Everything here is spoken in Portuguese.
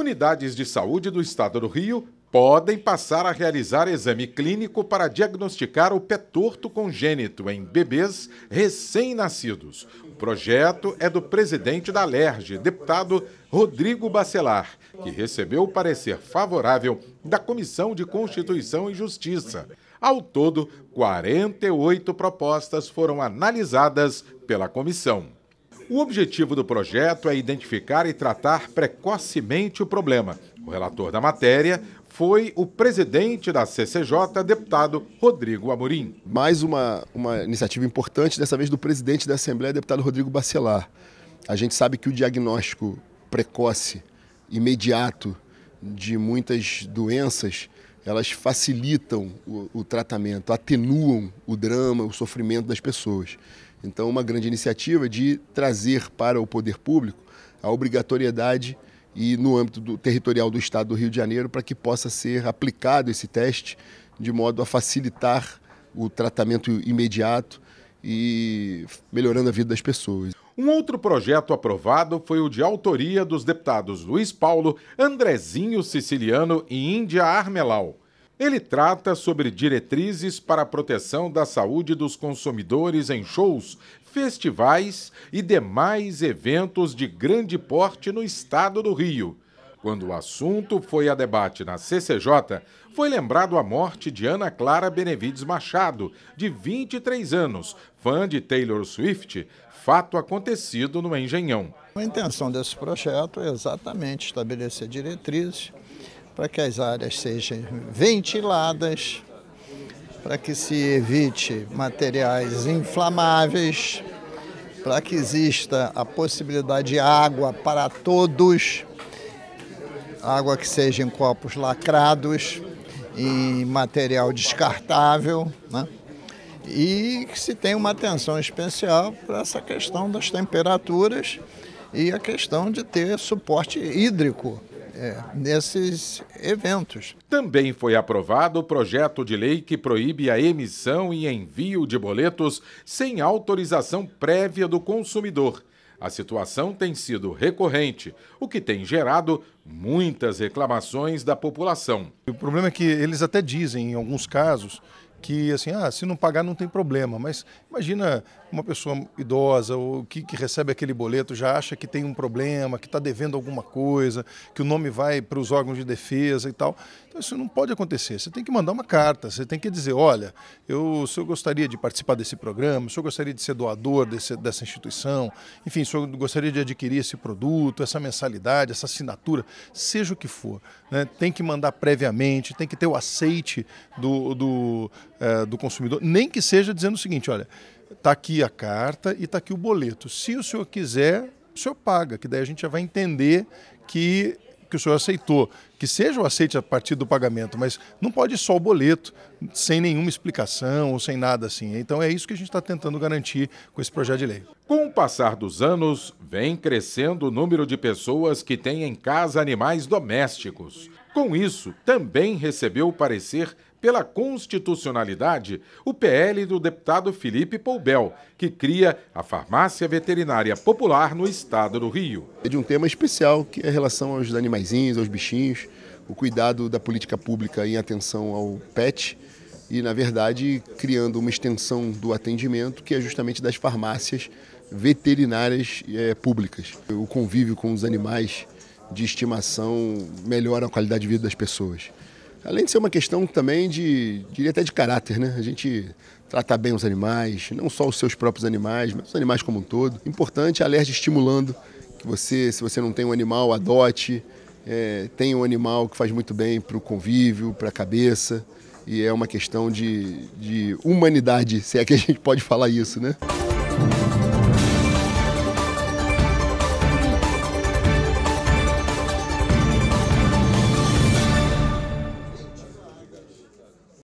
unidades de saúde do estado do Rio podem passar a realizar exame clínico para diagnosticar o pé torto congênito em bebês recém-nascidos. O projeto é do presidente da LERJ, deputado Rodrigo Bacelar, que recebeu o parecer favorável da Comissão de Constituição e Justiça. Ao todo, 48 propostas foram analisadas pela comissão. O objetivo do projeto é identificar e tratar precocemente o problema. O relator da matéria foi o presidente da CCJ, deputado Rodrigo Amorim. Mais uma, uma iniciativa importante, dessa vez do presidente da Assembleia, deputado Rodrigo Bacelar. A gente sabe que o diagnóstico precoce, imediato, de muitas doenças, elas facilitam o, o tratamento, atenuam o drama, o sofrimento das pessoas. Então, uma grande iniciativa de trazer para o poder público a obrigatoriedade e no âmbito do, territorial do Estado do Rio de Janeiro para que possa ser aplicado esse teste de modo a facilitar o tratamento imediato e melhorando a vida das pessoas. Um outro projeto aprovado foi o de autoria dos deputados Luiz Paulo, Andrezinho Siciliano e Índia Armelau. Ele trata sobre diretrizes para a proteção da saúde dos consumidores em shows, festivais e demais eventos de grande porte no estado do Rio. Quando o assunto foi a debate na CCJ, foi lembrado a morte de Ana Clara Benevides Machado, de 23 anos, fã de Taylor Swift, fato acontecido no Engenhão. A intenção desse projeto é exatamente estabelecer diretrizes para que as áreas sejam ventiladas, para que se evite materiais inflamáveis, para que exista a possibilidade de água para todos, água que seja em copos lacrados, em material descartável, né? e que se tenha uma atenção especial para essa questão das temperaturas e a questão de ter suporte hídrico é, nesses eventos. Também foi aprovado o projeto de lei que proíbe a emissão e envio de boletos sem autorização prévia do consumidor. A situação tem sido recorrente, o que tem gerado muitas reclamações da população. O problema é que eles até dizem, em alguns casos, que assim, ah, se não pagar não tem problema, mas imagina uma pessoa idosa ou que, que, recebe aquele boleto já acha que tem um problema, que está devendo alguma coisa, que o nome vai para os órgãos de defesa e tal. Então isso não pode acontecer. Você tem que mandar uma carta, você tem que dizer, olha, eu, o senhor gostaria de participar desse programa, o senhor gostaria de ser doador desse, dessa instituição, enfim, o senhor gostaria de adquirir esse produto, essa mensalidade, essa assinatura, seja o que for. Né? Tem que mandar previamente, tem que ter o aceite do, do é, do consumidor, nem que seja dizendo o seguinte: olha, está aqui a carta e está aqui o boleto. Se o senhor quiser, o senhor paga, que daí a gente já vai entender que que o senhor aceitou, que seja o aceite a partir do pagamento, mas não pode só o boleto, sem nenhuma explicação ou sem nada assim. Então é isso que a gente está tentando garantir com esse projeto de lei. Com o passar dos anos, vem crescendo o número de pessoas que têm em casa animais domésticos. Com isso, também recebeu parecer pela constitucionalidade o PL do deputado Felipe Poubel, que cria a farmácia veterinária popular no estado do Rio. É de um tema especial que é a relação aos animaizinhos, aos bichinhos, o cuidado da política pública em atenção ao pet e, na verdade, criando uma extensão do atendimento que é justamente das farmácias veterinárias é, públicas. O convívio com os animais de estimação melhoram a qualidade de vida das pessoas. Além de ser uma questão também de, diria até de caráter, né? A gente tratar bem os animais, não só os seus próprios animais, mas os animais como um todo. Importante a alerta estimulando que você, se você não tem um animal, adote. É, tem um animal que faz muito bem para o convívio, para a cabeça. E é uma questão de, de humanidade, se é que a gente pode falar isso, né?